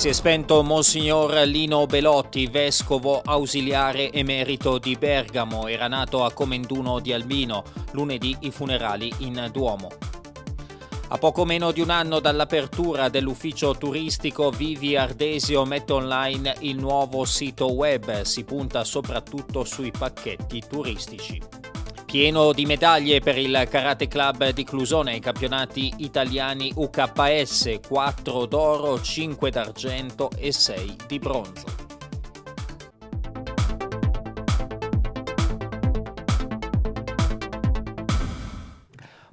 Si è spento Monsignor Lino Belotti, vescovo ausiliare emerito di Bergamo. Era nato a Comenduno di Albino. Lunedì i funerali in Duomo. A poco meno di un anno dall'apertura dell'ufficio turistico Vivi Ardesio mette online il nuovo sito web. Si punta soprattutto sui pacchetti turistici pieno di medaglie per il Karate Club di Clusone ai campionati italiani UKS, 4 d'oro, 5 d'argento e 6 di bronzo.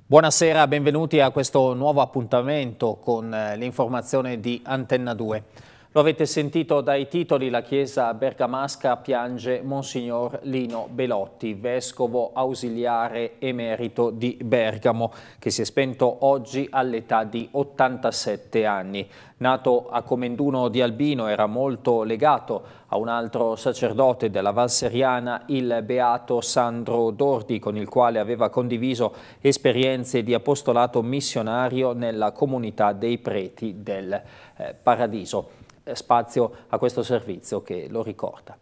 Buonasera, benvenuti a questo nuovo appuntamento con eh, l'informazione di Antenna 2. Lo avete sentito dai titoli, la chiesa bergamasca piange Monsignor Lino Belotti, vescovo ausiliare emerito di Bergamo, che si è spento oggi all'età di 87 anni. Nato a Comenduno di Albino, era molto legato a un altro sacerdote della Valseriana, il beato Sandro Dordi, con il quale aveva condiviso esperienze di apostolato missionario nella comunità dei preti del eh, Paradiso spazio a questo servizio che lo ricorda.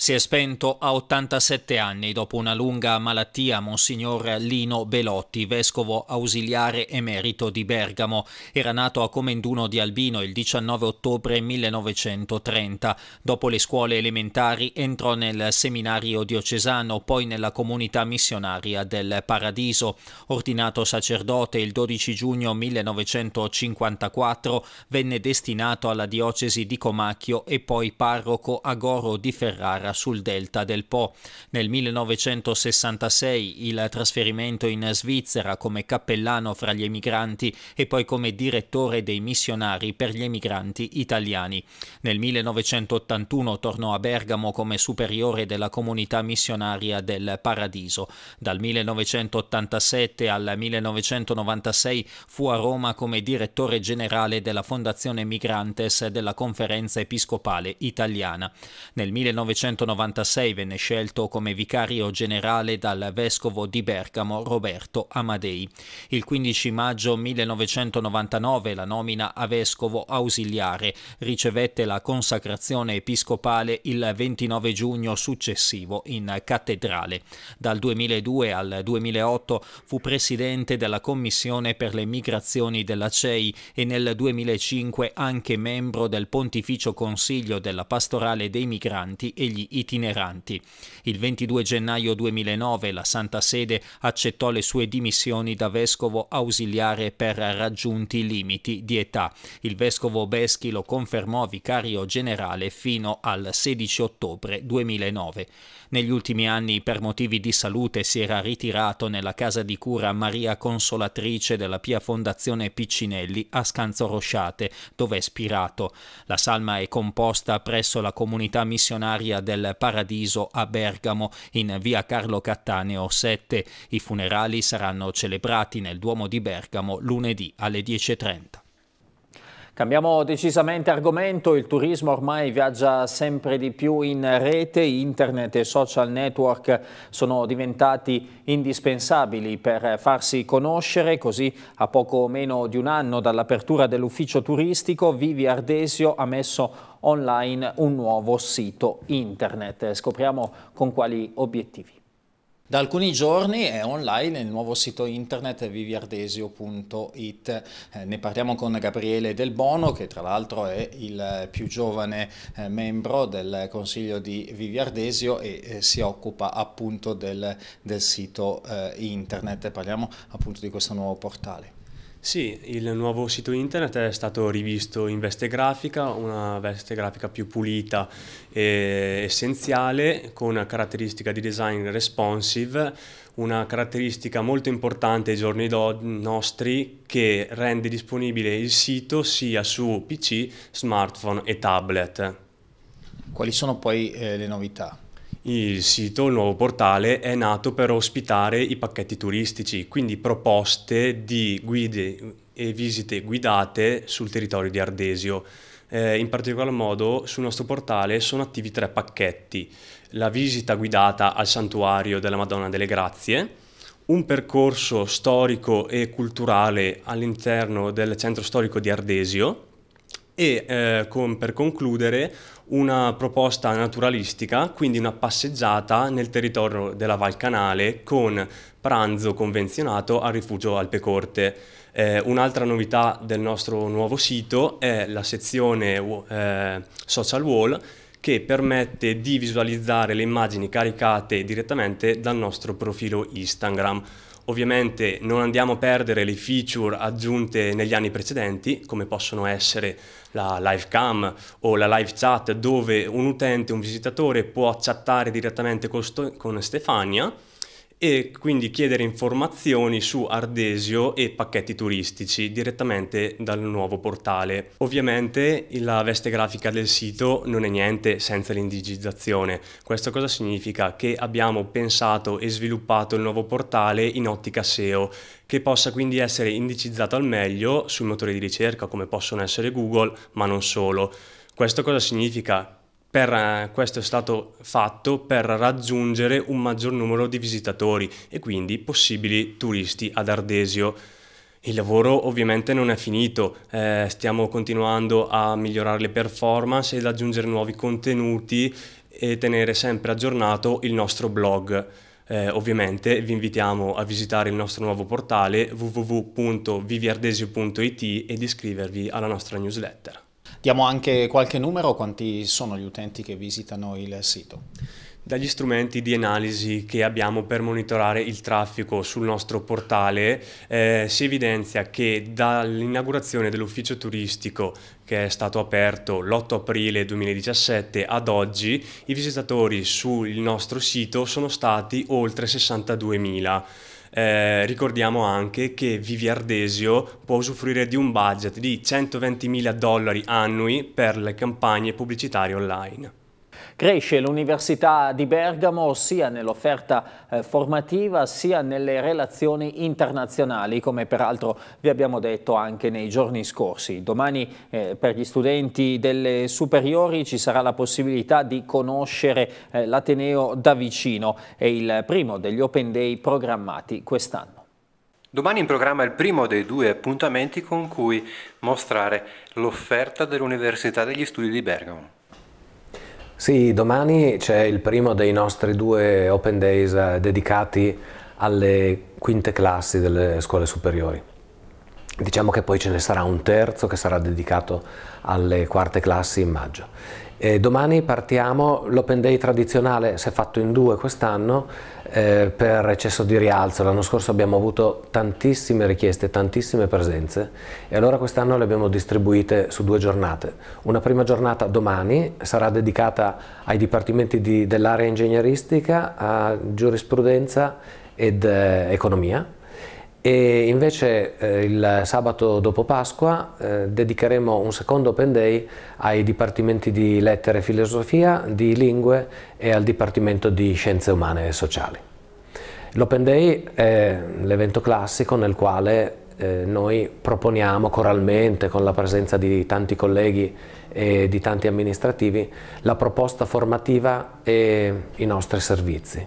Si è spento a 87 anni dopo una lunga malattia Monsignor Lino Belotti, vescovo ausiliare emerito di Bergamo. Era nato a Comenduno di Albino il 19 ottobre 1930. Dopo le scuole elementari entrò nel seminario diocesano, poi nella comunità missionaria del Paradiso. Ordinato sacerdote il 12 giugno 1954, venne destinato alla diocesi di Comacchio e poi parroco a Goro di Ferrara Ferrara sul delta del Po. Nel 1966 il trasferimento in Svizzera come cappellano fra gli emigranti e poi come direttore dei missionari per gli emigranti italiani. Nel 1981 tornò a Bergamo come superiore della comunità missionaria del Paradiso. Dal 1987 al 1996 fu a Roma come direttore generale della Fondazione Migrantes della Conferenza Episcopale Italiana. Nel 19 1996 venne scelto come vicario generale dal vescovo di Bergamo Roberto Amadei. Il 15 maggio 1999 la nomina a vescovo ausiliare ricevette la consacrazione episcopale il 29 giugno successivo in cattedrale. Dal 2002 al 2008 fu presidente della Commissione per le migrazioni della CEI e nel 2005 anche membro del Pontificio Consiglio della Pastorale dei Migranti e gli itineranti. Il 22 gennaio 2009 la Santa Sede accettò le sue dimissioni da vescovo ausiliare per raggiunti limiti di età. Il vescovo Beschi lo confermò vicario generale fino al 16 ottobre 2009. Negli ultimi anni per motivi di salute si era ritirato nella casa di cura Maria Consolatrice della Pia Fondazione Piccinelli a Scanzo Rosciate, dove è spirato. La salma è composta presso la comunità missionaria del Paradiso a Bergamo, in via Carlo Cattaneo 7. I funerali saranno celebrati nel Duomo di Bergamo lunedì alle 10.30. Cambiamo decisamente argomento, il turismo ormai viaggia sempre di più in rete, internet e social network sono diventati indispensabili per farsi conoscere, così a poco meno di un anno dall'apertura dell'ufficio turistico Vivi Ardesio ha messo online un nuovo sito internet. Scopriamo con quali obiettivi. Da alcuni giorni è online il nuovo sito internet viviardesio.it. Eh, ne parliamo con Gabriele Del Bono, che tra l'altro è il più giovane eh, membro del consiglio di Viviardesio e eh, si occupa appunto del, del sito eh, internet. Parliamo appunto di questo nuovo portale. Sì, il nuovo sito internet è stato rivisto in veste grafica, una veste grafica più pulita e essenziale, con una caratteristica di design responsive, una caratteristica molto importante ai giorni nostri che rende disponibile il sito sia su PC, smartphone e tablet. Quali sono poi eh, le novità? il sito, il nuovo portale è nato per ospitare i pacchetti turistici, quindi proposte di guide e visite guidate sul territorio di Ardesio. Eh, in particolar modo sul nostro portale sono attivi tre pacchetti, la visita guidata al santuario della Madonna delle Grazie, un percorso storico e culturale all'interno del centro storico di Ardesio e eh, con, per concludere una proposta naturalistica, quindi una passeggiata nel territorio della Val Canale con pranzo convenzionato al rifugio Alpecorte. Eh, un'altra novità del nostro nuovo sito è la sezione eh, social wall che permette di visualizzare le immagini caricate direttamente dal nostro profilo Instagram. Ovviamente non andiamo a perdere le feature aggiunte negli anni precedenti, come possono essere la live cam o la live chat dove un utente, un visitatore può chattare direttamente con, Sto- con Stefania e quindi chiedere informazioni su Ardesio e pacchetti turistici direttamente dal nuovo portale. Ovviamente la veste grafica del sito non è niente senza l'indigizzazione. Questo cosa significa? Che abbiamo pensato e sviluppato il nuovo portale in ottica SEO che possa quindi essere indicizzato al meglio sui motori di ricerca come possono essere Google, ma non solo. Questo cosa significa? Per, eh, questo è stato fatto per raggiungere un maggior numero di visitatori e quindi possibili turisti ad Ardesio. Il lavoro ovviamente non è finito, eh, stiamo continuando a migliorare le performance ed aggiungere nuovi contenuti e tenere sempre aggiornato il nostro blog. Eh, ovviamente vi invitiamo a visitare il nostro nuovo portale www.viviardesio.it ed iscrivervi alla nostra newsletter. Diamo anche qualche numero, quanti sono gli utenti che visitano il sito? Dagli strumenti di analisi che abbiamo per monitorare il traffico sul nostro portale eh, si evidenzia che dall'inaugurazione dell'ufficio turistico che è stato aperto l'8 aprile 2017 ad oggi i visitatori sul nostro sito sono stati oltre 62.000 eh, ricordiamo anche che Vivi Ardesio può usufruire di un budget di 120.000 dollari annui per le campagne pubblicitarie online. Cresce l'Università di Bergamo sia nell'offerta eh, formativa sia nelle relazioni internazionali, come peraltro vi abbiamo detto anche nei giorni scorsi. Domani eh, per gli studenti delle superiori ci sarà la possibilità di conoscere eh, l'Ateneo da vicino. È il primo degli Open Day programmati quest'anno. Domani in programma il primo dei due appuntamenti con cui mostrare l'offerta dell'Università degli Studi di Bergamo. Sì, domani c'è il primo dei nostri due Open Days eh, dedicati alle quinte classi delle scuole superiori. Diciamo che poi ce ne sarà un terzo che sarà dedicato alle quarte classi in maggio. E domani partiamo, l'Open Day tradizionale si è fatto in due quest'anno, eh, per eccesso di rialzo. L'anno scorso abbiamo avuto tantissime richieste, tantissime presenze e allora quest'anno le abbiamo distribuite su due giornate. Una prima giornata domani sarà dedicata ai dipartimenti di, dell'area ingegneristica, a giurisprudenza ed eh, economia e invece eh, il sabato dopo Pasqua eh, dedicheremo un secondo open day ai dipartimenti di lettere e filosofia, di lingue e al dipartimento di scienze umane e sociali. L'open day è l'evento classico nel quale eh, noi proponiamo coralmente, con la presenza di tanti colleghi e di tanti amministrativi, la proposta formativa e i nostri servizi.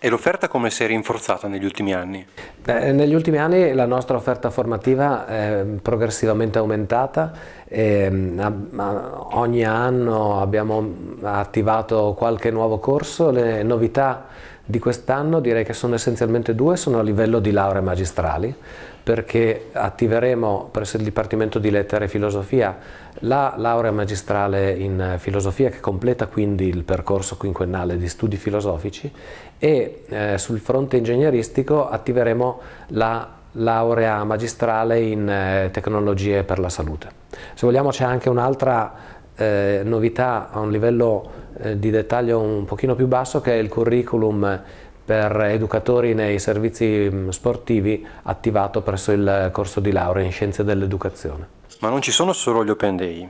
E l'offerta come si è rinforzata negli ultimi anni? Eh, negli ultimi anni la nostra offerta formativa è progressivamente aumentata, e, mm, a, a, ogni anno abbiamo mm, attivato qualche nuovo corso, le novità di quest'anno direi che sono essenzialmente due, sono a livello di lauree magistrali, perché attiveremo presso il Dipartimento di Lettere e Filosofia la laurea magistrale in filosofia che completa quindi il percorso quinquennale di studi filosofici e eh, sul fronte ingegneristico attiveremo la laurea magistrale in eh, tecnologie per la salute. Se vogliamo c'è anche un'altra eh, novità a un livello eh, di dettaglio un pochino più basso che è il curriculum per educatori nei servizi sportivi attivato presso il eh, corso di laurea in scienze dell'educazione. Ma non ci sono solo gli open day?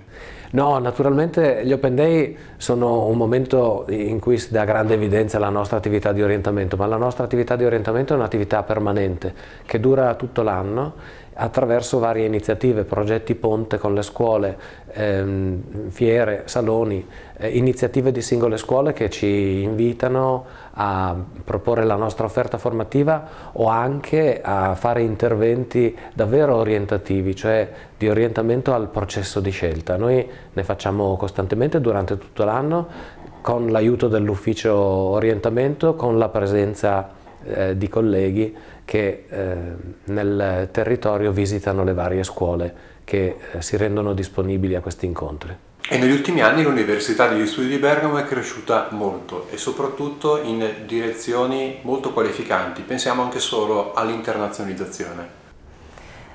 No, naturalmente gli open day sono un momento in cui si dà grande evidenza la nostra attività di orientamento, ma la nostra attività di orientamento è un'attività permanente che dura tutto l'anno attraverso varie iniziative, progetti ponte con le scuole, ehm, fiere, saloni, eh, iniziative di singole scuole che ci invitano a proporre la nostra offerta formativa o anche a fare interventi davvero orientativi, cioè di orientamento al processo di scelta. Noi ne facciamo costantemente durante tutto l'anno con l'aiuto dell'ufficio orientamento, con la presenza di eh, di colleghi che eh, nel territorio visitano le varie scuole che eh, si rendono disponibili a questi incontri. E negli ultimi anni l'Università degli Studi di Bergamo è cresciuta molto e soprattutto in direzioni molto qualificanti, pensiamo anche solo all'internazionalizzazione.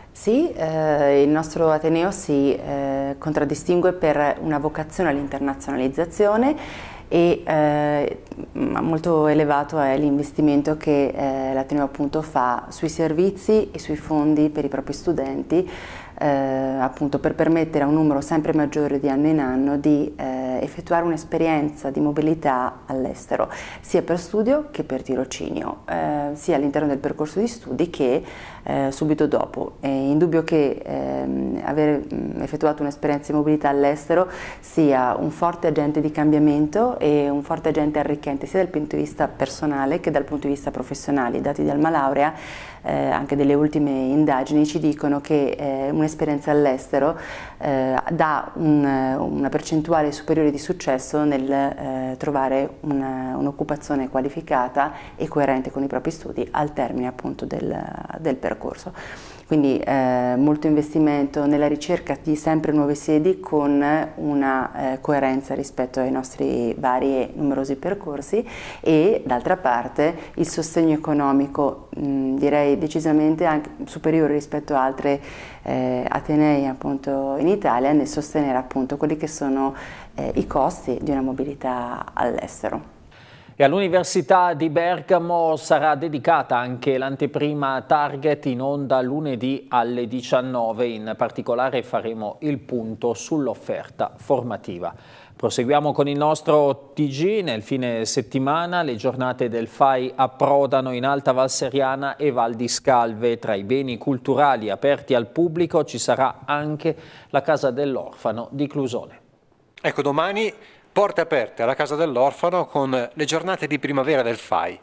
Sì, eh, il nostro Ateneo si eh, contraddistingue per una vocazione all'internazionalizzazione e eh, molto elevato è l'investimento che eh, l'Ateneo appunto fa sui servizi e sui fondi per i propri studenti eh, appunto per permettere a un numero sempre maggiore di anno in anno di eh, effettuare un'esperienza di mobilità all'estero sia per studio che per tirocinio eh, sia all'interno del percorso di studi che eh, subito dopo. È indubbio che ehm, aver mm, effettuato un'esperienza di mobilità all'estero sia un forte agente di cambiamento e un forte agente arricchente sia dal punto di vista personale che dal punto di vista professionale. I dati di Alma Laurea, eh, anche delle ultime indagini, ci dicono che eh, un'esperienza all'estero eh, dà un, una percentuale superiore di successo nel eh, trovare un'occupazione qualificata e coerente con i propri studi al termine appunto del, del percorso percorso. Quindi eh, molto investimento nella ricerca di sempre nuove sedi con una eh, coerenza rispetto ai nostri vari e numerosi percorsi e d'altra parte il sostegno economico mh, mm, direi decisamente anche superiore rispetto a altre eh, Atenei appunto in Italia nel sostenere appunto quelli che sono eh, i costi di una mobilità all'estero. E all'Università di Bergamo sarà dedicata anche l'anteprima Target in onda lunedì alle 19. In particolare faremo il punto sull'offerta formativa. Proseguiamo con il nostro TG. Nel fine settimana le giornate del FAI approdano in Alta Val e Val di Scalve. Tra i beni culturali aperti al pubblico ci sarà anche la Casa dell'Orfano di Clusone. Ecco, domani porte aperte alla casa dell'orfano con le giornate di primavera del FAI.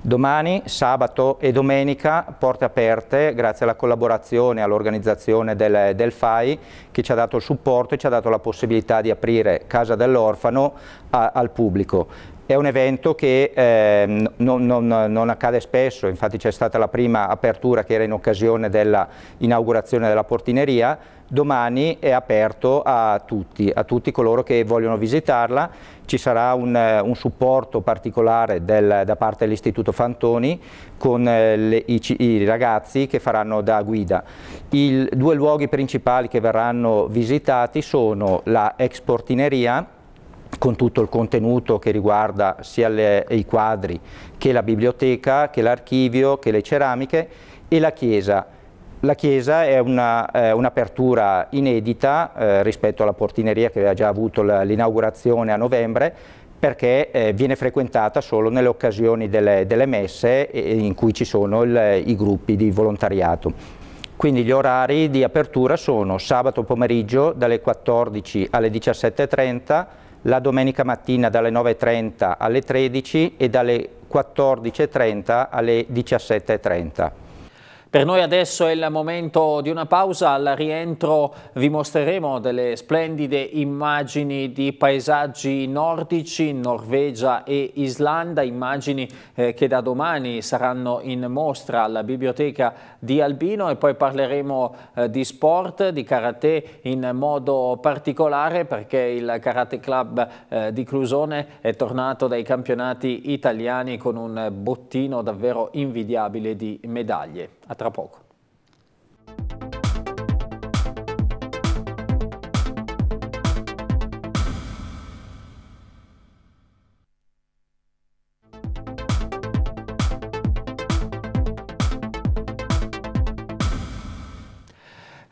Domani, sabato e domenica porte aperte grazie alla collaborazione e all'organizzazione del, del, FAI che ci ha dato il supporto e ci ha dato la possibilità di aprire Casa dell'Orfano al pubblico. È un evento che eh, non, non, non, accade spesso, infatti c'è stata la prima apertura che era in occasione dell'inaugurazione della portineria, domani è aperto a tutti, a tutti coloro che vogliono visitarla, ci sarà un, eh, un supporto particolare del, da parte dell'Istituto Fantoni con eh, le, i, i, ragazzi che faranno da guida. I due luoghi principali che verranno visitati sono la Exportineria, con tutto il contenuto che riguarda sia le, i quadri che la biblioteca, che l'archivio, che le ceramiche e la chiesa la chiesa è eh, un'apertura eh, un inedita eh, rispetto alla portineria che aveva già avuto l'inaugurazione a novembre perché eh, viene frequentata solo nelle occasioni delle, delle messe in cui ci sono il, i gruppi di volontariato. Quindi gli orari di apertura sono sabato pomeriggio dalle 14 alle 17.30, la domenica mattina dalle 9.30 alle 13 e dalle 14.30 alle 17.30. Per noi adesso è il momento di una pausa, al rientro vi mostreremo delle splendide immagini di paesaggi nordici, Norvegia e Islanda, immagini eh, che da domani saranno in mostra alla biblioteca di Albino e poi parleremo eh, di sport, di karate in modo particolare perché il Karate Club eh, di Clusone è tornato dai campionati italiani con un bottino davvero invidiabile di medaglie. A até à pouco.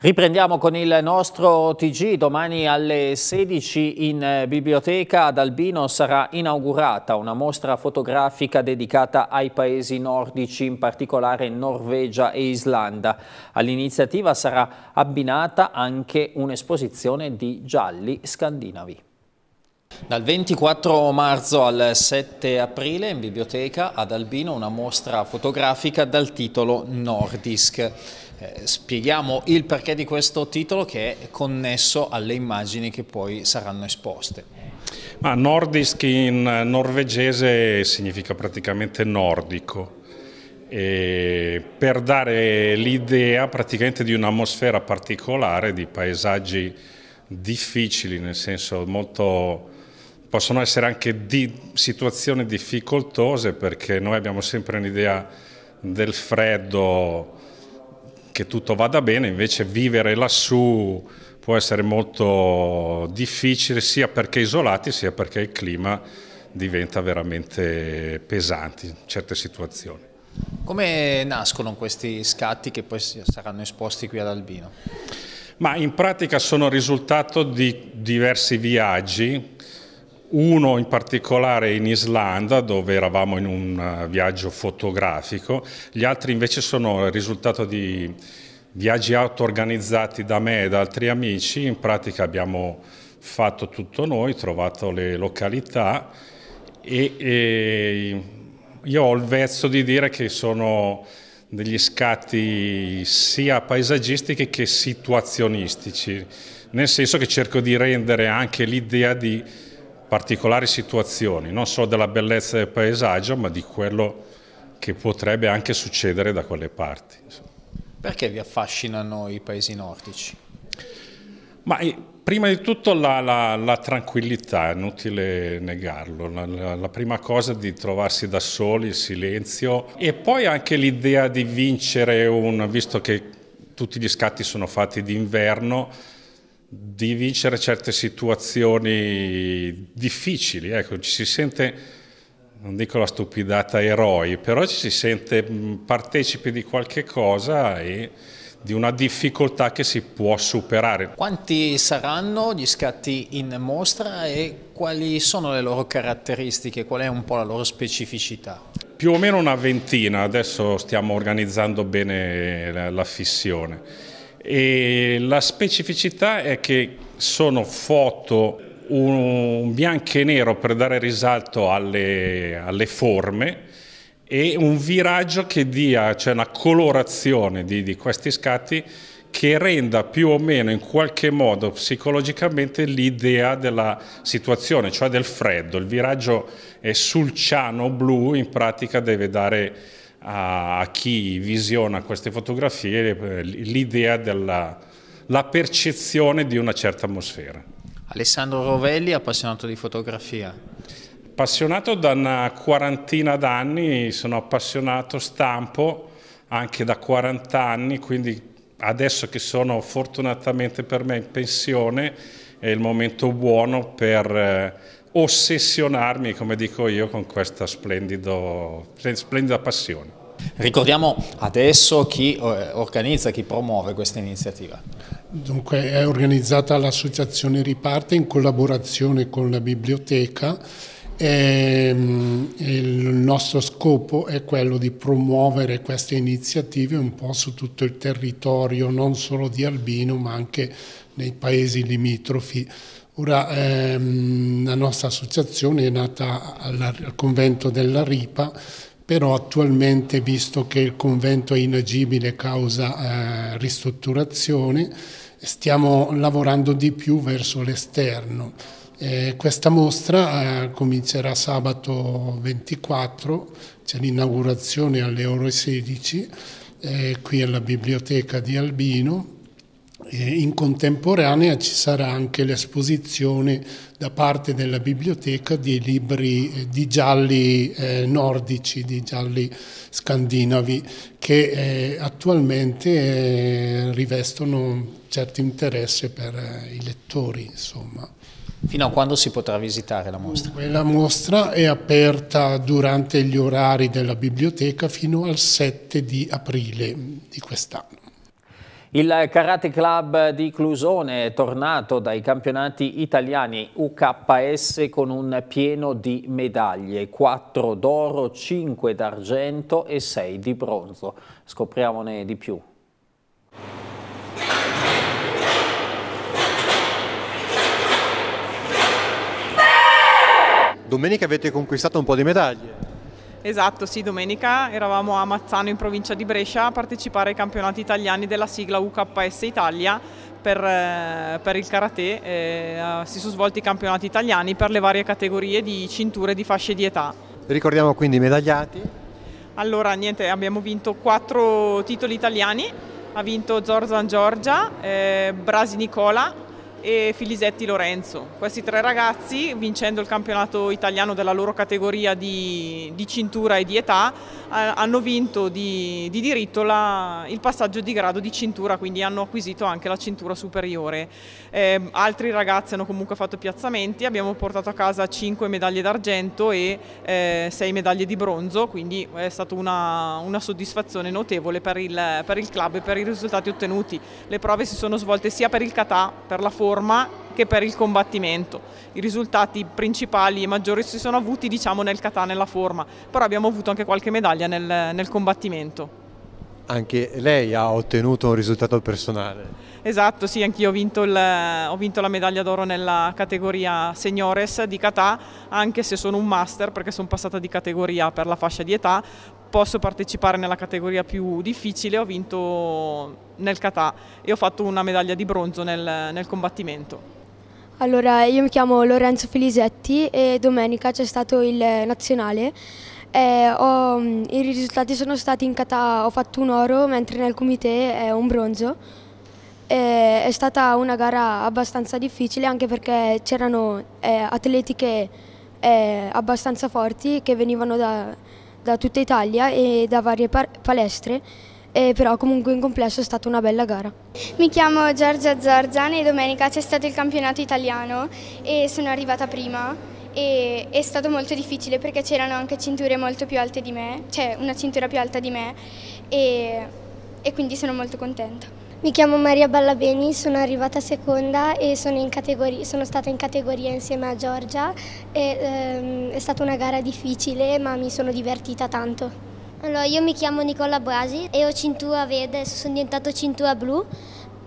Riprendiamo con il nostro TG, domani alle 16 in eh, biblioteca ad Albino sarà inaugurata una mostra fotografica dedicata ai paesi nordici, in particolare Norvegia e Islanda. All'iniziativa sarà abbinata anche un'esposizione di gialli scandinavi. Dal 24 marzo al 7 aprile in biblioteca ad Albino una mostra fotografica dal titolo Nordisk. Eh, spieghiamo il perché di questo titolo che è connesso alle immagini che poi saranno esposte. Ma Nordisk in norvegese significa praticamente nordico. E per dare l'idea praticamente di un'atmosfera particolare, di paesaggi difficili, nel senso molto possono essere anche di situazioni difficoltose perché noi abbiamo sempre un'idea del freddo che tutto vada bene, invece vivere lassù può essere molto difficile sia perché isolati sia perché il clima diventa veramente pesante in certe situazioni. Come nascono questi scatti che poi saranno esposti qui ad Albino? Ma in pratica sono il risultato di diversi viaggi uno in particolare in Islanda dove eravamo in un eh, viaggio fotografico, gli altri invece sono il risultato di viaggi auto-organizzati da me e da altri amici, in pratica abbiamo fatto tutto noi, trovato le località e, e io ho il vezzo di dire che sono degli scatti sia paesaggistici che situazionistici, nel senso che cerco di rendere anche l'idea di particolari situazioni, non solo della bellezza del paesaggio, ma di quello che potrebbe anche succedere da quelle parti. Perché vi affascinano i paesi nordici? Ma eh, prima di tutto la, la, la tranquillità, è inutile negarlo, la, la, prima cosa è di trovarsi da soli, il silenzio e poi anche l'idea di vincere un, visto che tutti gli scatti sono fatti d'inverno, di vincere certe situazioni difficili, ecco, ci si sente, non dico la stupidata eroi, però ci si sente mm, partecipi di qualche cosa e di una difficoltà che si può superare. Quanti saranno gli scatti in mostra e quali sono le loro caratteristiche, qual è un po' la loro specificità? Più o meno una ventina, adesso stiamo organizzando bene la fissione e la specificità è che sono foto un bianco e nero per dare risalto alle, alle forme e un viraggio che dia, cioè una colorazione di, di questi scatti che renda più o meno in qualche modo psicologicamente l'idea della situazione, cioè del freddo. Il viraggio è sul ciano blu, in pratica deve dare a chi visiona queste fotografie eh, l'idea della la percezione di una certa atmosfera. Alessandro Rovelli, appassionato di fotografia. Appassionato da una quarantina d'anni, sono appassionato stampo anche da 40 anni, quindi adesso che sono fortunatamente per me in pensione è il momento buono per eh, ossessionarmi, come dico io, con questa splendida passione. Ricordiamo adesso chi eh, organizza, chi promuove questa iniziativa. Dunque è organizzata l'associazione Riparte in collaborazione con la biblioteca e mm, il nostro scopo è quello di promuovere queste iniziative un po' su tutto il territorio, non solo di Albino ma anche nei paesi limitrofi Ora, ehm, la nostra associazione è nata alla, al convento della Ripa, però attualmente, visto che il convento è inagibile causa eh, ristrutturazione, stiamo lavorando di più verso l'esterno. Eh, questa mostra eh, comincerà sabato 24, c'è l'inaugurazione alle ore 16, eh, qui alla biblioteca di Albino, in contemporanea ci sarà anche l'esposizione da parte della biblioteca di libri eh, di gialli eh, nordici, di gialli scandinavi, che eh, attualmente rivestono un certo interesse per i lettori. Insomma. Fino a quando si potrà visitare la mostra? La mostra è aperta durante gli orari della biblioteca fino al 7 di aprile di quest'anno. Il Karate Club di Clusone è tornato dai campionati italiani UKS con un pieno di medaglie, 4 d'oro, 5 d'argento e 6 di bronzo. Scopriamone di più. Domenica avete conquistato un po' di medaglie. Esatto, sì, domenica eravamo a Mazzano in provincia di Brescia a partecipare ai campionati italiani della sigla UKS Italia per, eh, per il karate. Eh, si sono svolti i campionati italiani per le varie categorie di cinture e di fasce di età. Ricordiamo quindi i medagliati. Allora, niente, abbiamo vinto quattro titoli italiani. Ha vinto Zorzan Giorgia, eh, Brasi Nicola, e Filisetti Lorenzo. Questi tre ragazzi, vincendo il campionato italiano della loro categoria di, di cintura e di età, eh, hanno vinto di, di diritto la, il passaggio di grado di cintura, quindi hanno acquisito anche la cintura superiore. Eh, altri ragazzi hanno comunque fatto piazzamenti, abbiamo portato a casa 5 medaglie d'argento e eh, 6 medaglie di bronzo, quindi è stata una, una soddisfazione notevole per il, per il club e per i risultati ottenuti. Le prove si sono svolte sia per il Catà, per la forma, forma che per il combattimento. I risultati principali e maggiori si sono avuti diciamo, nel katana nella forma, però abbiamo avuto anche qualche medaglia nel, nel combattimento. Anche lei ha ottenuto un risultato personale. Esatto, sì, anch'io ho, ho, vinto la medaglia d'oro nella categoria seniores di Catà, anche se sono un master perché sono passata di categoria per la fascia di età, posso partecipare nella categoria più difficile, ho vinto nel kata e ho fatto una medaglia di bronzo nel, nel combattimento. Allora, io mi chiamo Lorenzo Felisetti e domenica c'è stato il nazionale. Eh, ho, I risultati sono stati in kata, ho fatto un oro, mentre nel comité è un bronzo. Eh, è stata una gara abbastanza difficile anche perché c'erano eh, atleti che, eh, abbastanza forti che venivano da, da tutta Italia e da varie palestre, eh, però comunque in complesso è stata una bella gara. Mi chiamo Giorgia Zorgian e domenica c'è stato il campionato italiano e sono arrivata prima e è stato molto difficile perché c'erano anche cinture molto più alte di me, cioè una cintura più alta di me e, e quindi sono molto contenta. Mi chiamo Maria Ballabeni, sono arrivata seconda e sono, sono stata in categoria insieme a Giorgia. E, ehm, è stata una gara difficile ma mi sono divertita tanto. Allora, io mi chiamo Nicola Brasi e ho cintura verde, sono diventata cintura blu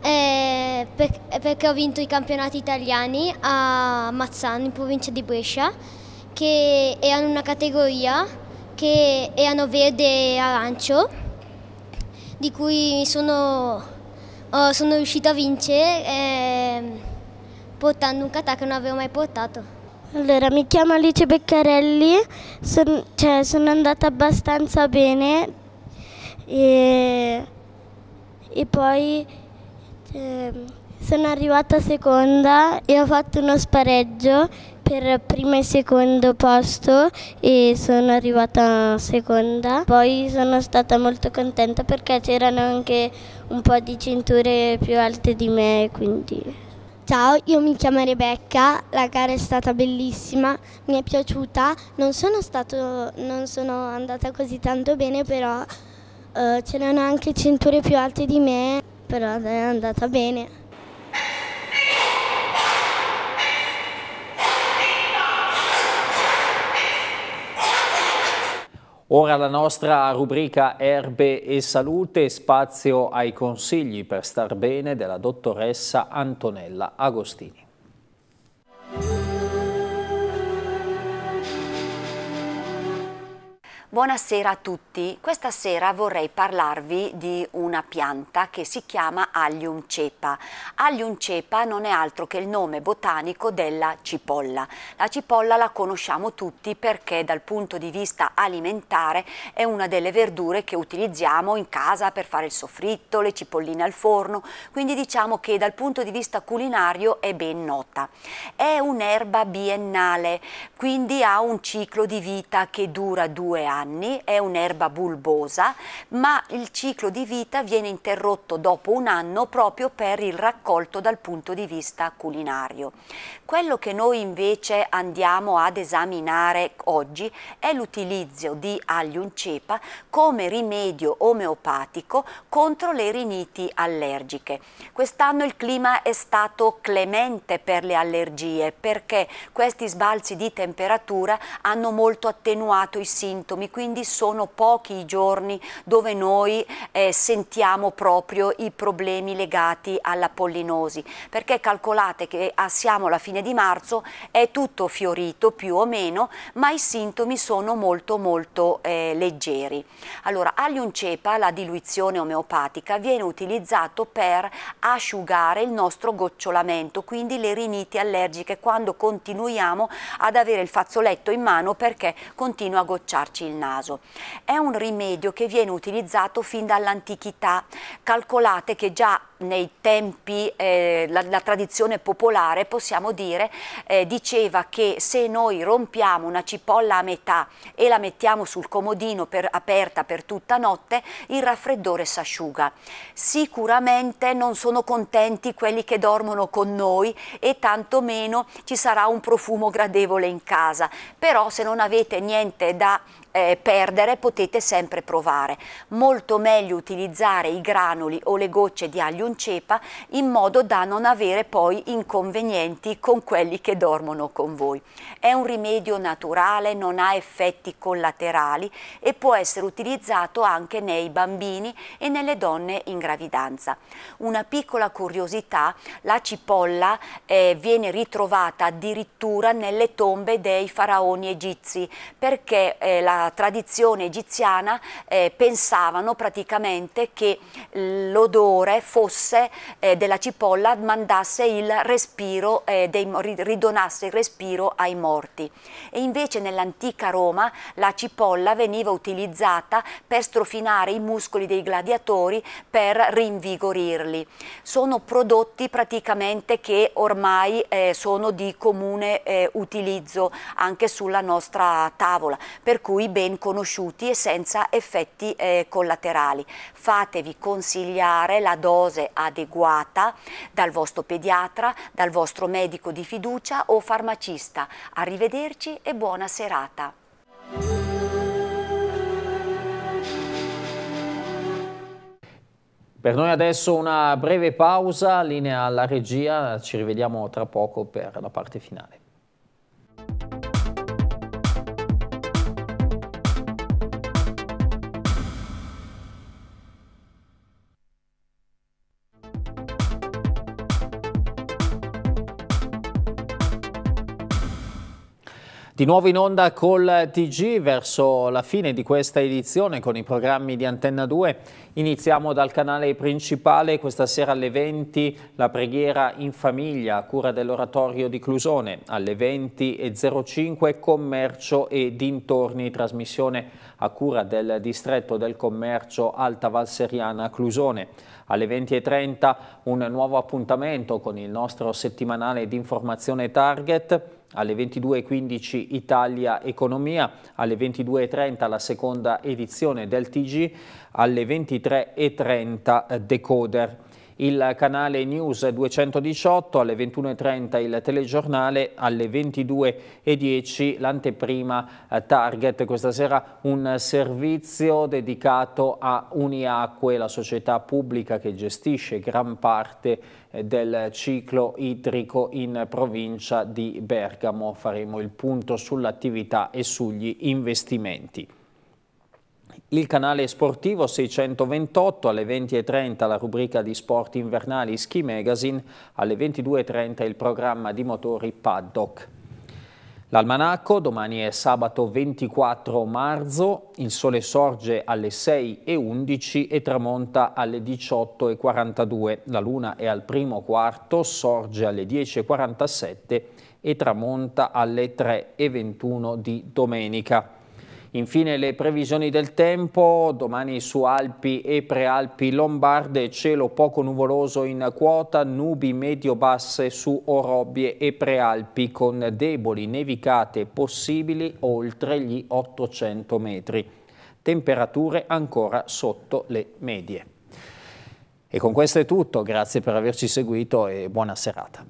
eh, per, perché ho vinto i campionati italiani a Mazzano, in provincia di Brescia, che erano una categoria che erano verde e arancio, di cui sono oh, sono riuscita a vincere eh, portando un kata che non avevo mai portato. Allora, mi chiamo Alice Beccarelli, son, cioè, sono andata abbastanza bene e, e poi eh, sono arrivata seconda e ho fatto uno spareggio per primo e secondo posto e sono arrivata seconda. Poi sono stata molto contenta perché c'erano anche un po' di cinture più alte di me, quindi... Ciao, io mi chiamo Rebecca, la gara è stata bellissima, mi è piaciuta, non sono, stato, non sono andata così tanto bene però eh, c'erano anche cinture più alte di me, però è andata bene. Ora la nostra rubrica Erbe e Salute, spazio ai consigli per star bene della dottoressa Antonella Agostini. Buonasera a tutti. Questa sera vorrei parlarvi di una pianta che si chiama Allium cepa. Allium cepa non è altro che il nome botanico della cipolla. La cipolla la conosciamo tutti perché dal punto di vista alimentare è una delle verdure che utilizziamo in casa per fare il soffritto, le cipolline al forno, quindi diciamo che dal punto di vista culinario è ben nota. È un'erba biennale, quindi ha un ciclo di vita che dura due anni anni, è un'erba bulbosa, ma il ciclo di vita viene interrotto dopo un anno proprio per il raccolto dal punto di vista culinario. Quello che noi invece andiamo ad esaminare oggi è l'utilizzo di Allium cepa come rimedio omeopatico contro le riniti allergiche. Quest'anno il clima è stato clemente per le allergie perché questi sbalzi di temperatura hanno molto attenuato i sintomi quindi sono pochi i giorni dove noi eh, sentiamo proprio i problemi legati alla pollinosi, perché calcolate che ah, siamo alla fine di marzo, è tutto fiorito più o meno, ma i sintomi sono molto molto eh, leggeri. Allora, all'uncepa, la diluizione omeopatica, viene utilizzato per asciugare il nostro gocciolamento, quindi le riniti allergiche quando continuiamo ad avere il fazzoletto in mano perché continua a gocciarci il naso. È un rimedio che viene utilizzato fin dall'antichità. Calcolate che già nei tempi eh, la, la, tradizione popolare, possiamo dire, eh, diceva che se noi rompiamo una cipolla a metà e la mettiamo sul comodino per, aperta per tutta notte, il raffreddore s'asciuga. Sicuramente non sono contenti quelli che dormono con noi e tantomeno ci sarà un profumo gradevole in casa, però se non avete niente da eh, perdere potete sempre provare. Molto meglio utilizzare i granuli o le gocce di aglio in cepa in modo da non avere poi inconvenienti con quelli che dormono con voi. È un rimedio naturale, non ha effetti collaterali e può essere utilizzato anche nei bambini e nelle donne in gravidanza. Una piccola curiosità, la cipolla eh, viene ritrovata addirittura nelle tombe dei faraoni egizi perché eh, la tradizione egiziana eh, pensavano praticamente che l'odore fosse eh, della cipolla mandasse il respiro, eh, dei, ridonasse il respiro ai morti. E invece nell'antica Roma la cipolla veniva utilizzata per strofinare i muscoli dei gladiatori per rinvigorirli. Sono prodotti praticamente che ormai eh, sono di comune eh, utilizzo anche sulla nostra tavola, per cui ben conosciuti e senza effetti eh, collaterali. Fatevi consigliare la dose adeguata dal vostro pediatra, dal vostro medico di fiducia o farmacista. Arrivederci e buona serata. Per noi adesso una breve pausa, linea alla regia, ci rivediamo tra poco per la parte finale. Di nuovo in onda col TG verso la fine di questa edizione con i programmi di Antenna 2. Iniziamo dal canale principale, questa sera alle 20 la preghiera in famiglia a cura dell'oratorio di Clusone, alle 20.05 commercio e dintorni, trasmissione a cura del distretto del commercio Alta Valseriana Clusone. Alle 20.30 un nuovo appuntamento con il nostro settimanale di informazione Target alle 22.15 Italia Economia, alle 22.30 la seconda edizione del TG, alle 23.30 Decoder il canale News 218, alle 21.30 il telegiornale, alle 22.10 l'anteprima eh, Target. Questa sera un servizio dedicato a Uniacque, la società pubblica che gestisce gran parte eh, del ciclo idrico in provincia di Bergamo. Faremo il punto sull'attività e sugli investimenti. Il canale sportivo 628 alle 20.30 la rubrica di sport invernali Ski Magazine, alle 22.30 il programma di motori Paddock. L'almanacco, domani è sabato 24 marzo, il sole sorge alle 6.11 e tramonta alle 18.42, la luna è al primo quarto, sorge alle 10.47 e tramonta alle 3.21 di domenica. Infine le previsioni del tempo, domani su Alpi e Prealpi Lombarde, cielo poco nuvoloso in quota, nubi medio-basse su Orobbie e Prealpi con deboli nevicate possibili oltre gli 800 metri. Temperature ancora sotto le medie. E con questo è tutto, grazie per averci seguito e buona serata.